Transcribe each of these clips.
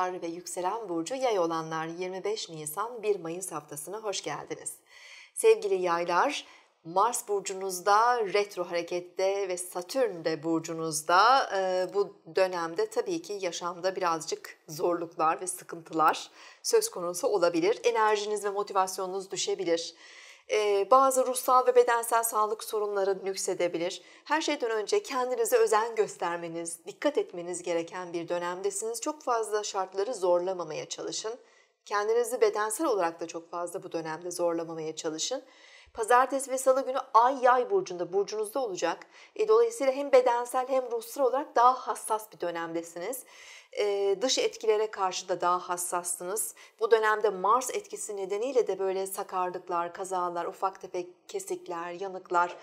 Burçlar ve Yükselen Burcu Yay olanlar 25 Nisan 1 Mayıs haftasına hoş geldiniz. Sevgili yaylar, Mars burcunuzda retro harekette ve Satürn de burcunuzda e, bu dönemde tabii ki yaşamda birazcık zorluklar ve sıkıntılar söz konusu olabilir. Enerjiniz ve motivasyonunuz düşebilir bazı ruhsal ve bedensel sağlık sorunları yüksedebilir. Her şeyden önce kendinize özen göstermeniz, dikkat etmeniz gereken bir dönemdesiniz. Çok fazla şartları zorlamamaya çalışın. Kendinizi bedensel olarak da çok fazla bu dönemde zorlamamaya çalışın. Pazartesi ve salı günü ay yay burcunda, burcunuzda olacak. E, dolayısıyla hem bedensel hem ruhsal olarak daha hassas bir dönemdesiniz. E, dış etkilere karşı da daha hassassınız. Bu dönemde Mars etkisi nedeniyle de böyle sakarlıklar, kazalar, ufak tefek kesikler, yanıklar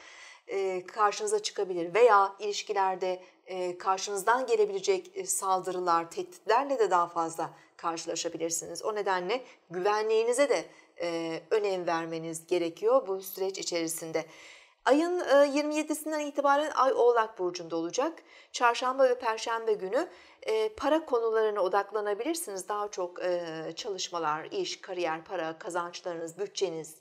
e, karşınıza çıkabilir veya ilişkilerde e, karşınızdan gelebilecek e, saldırılar, tehditlerle de daha fazla karşılaşabilirsiniz. O nedenle güvenliğinize de e, önem vermeniz gerekiyor bu süreç içerisinde. Ayın 27'sinden e, itibaren Ay Oğlak Burcu'nda olacak. Çarşamba ve Perşembe günü e, para konularına odaklanabilirsiniz. Daha çok e, çalışmalar, iş, kariyer, para, kazançlarınız, bütçeniz,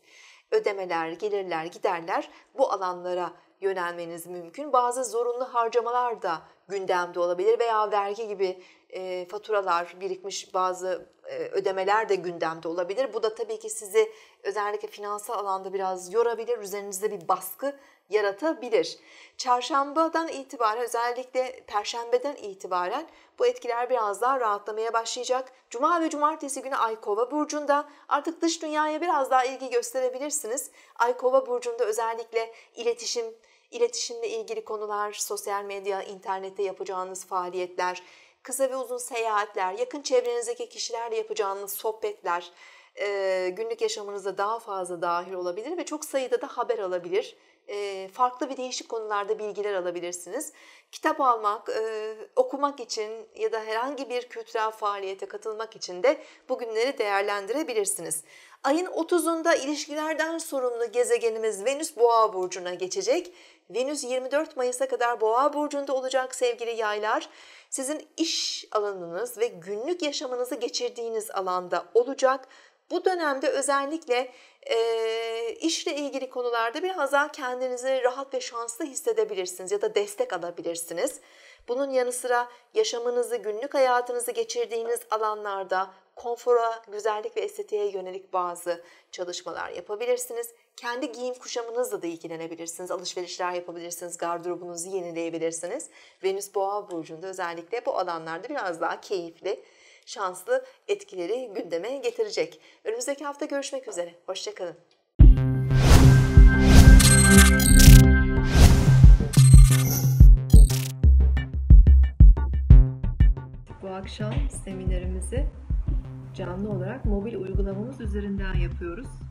ödemeler, gelirler, giderler bu alanlara yönelmeniz mümkün. Bazı zorunlu harcamalar da gündemde olabilir veya vergi gibi e, faturalar birikmiş bazı e, ödemeler de gündemde olabilir. Bu da tabii ki sizi özellikle finansal alanda biraz yorabilir, üzerinizde bir baskı yaratabilir. Çarşambadan itibaren özellikle perşembeden itibaren bu etkiler biraz daha rahatlamaya başlayacak. Cuma ve cumartesi günü Ay Kova burcunda artık dış dünyaya biraz daha ilgi gösterebilirsiniz. Ay Kova burcunda özellikle iletişim, iletişimle ilgili konular, sosyal medya, internette yapacağınız faaliyetler, kısa ve uzun seyahatler, yakın çevrenizdeki kişilerle yapacağınız sohbetler, günlük yaşamınıza daha fazla dahil olabilir ve çok sayıda da haber alabilir farklı ve değişik konularda bilgiler alabilirsiniz. Kitap almak, okumak için ya da herhangi bir kültürel faaliyete katılmak için de bugünleri değerlendirebilirsiniz. Ayın 30'unda ilişkilerden sorumlu gezegenimiz Venüs Boğa burcuna geçecek. Venüs 24 Mayıs'a kadar Boğa burcunda olacak sevgili Yaylar. Sizin iş alanınız ve günlük yaşamınızı geçirdiğiniz alanda olacak. Bu dönemde özellikle e, işle ilgili konularda biraz daha kendinizi rahat ve şanslı hissedebilirsiniz ya da destek alabilirsiniz. Bunun yanı sıra yaşamınızı, günlük hayatınızı geçirdiğiniz alanlarda konfora, güzellik ve estetiğe yönelik bazı çalışmalar yapabilirsiniz. Kendi giyim kuşamınızla da ilgilenebilirsiniz. Alışverişler yapabilirsiniz, gardırobunuzu yenileyebilirsiniz. Venüs Boğa burcunda özellikle bu alanlarda biraz daha keyifli, şanslı etkileri gündeme getirecek. Önümüzdeki hafta görüşmek üzere. Hoşçakalın. Bu akşam seminerimizi canlı olarak mobil uygulamamız üzerinden yapıyoruz.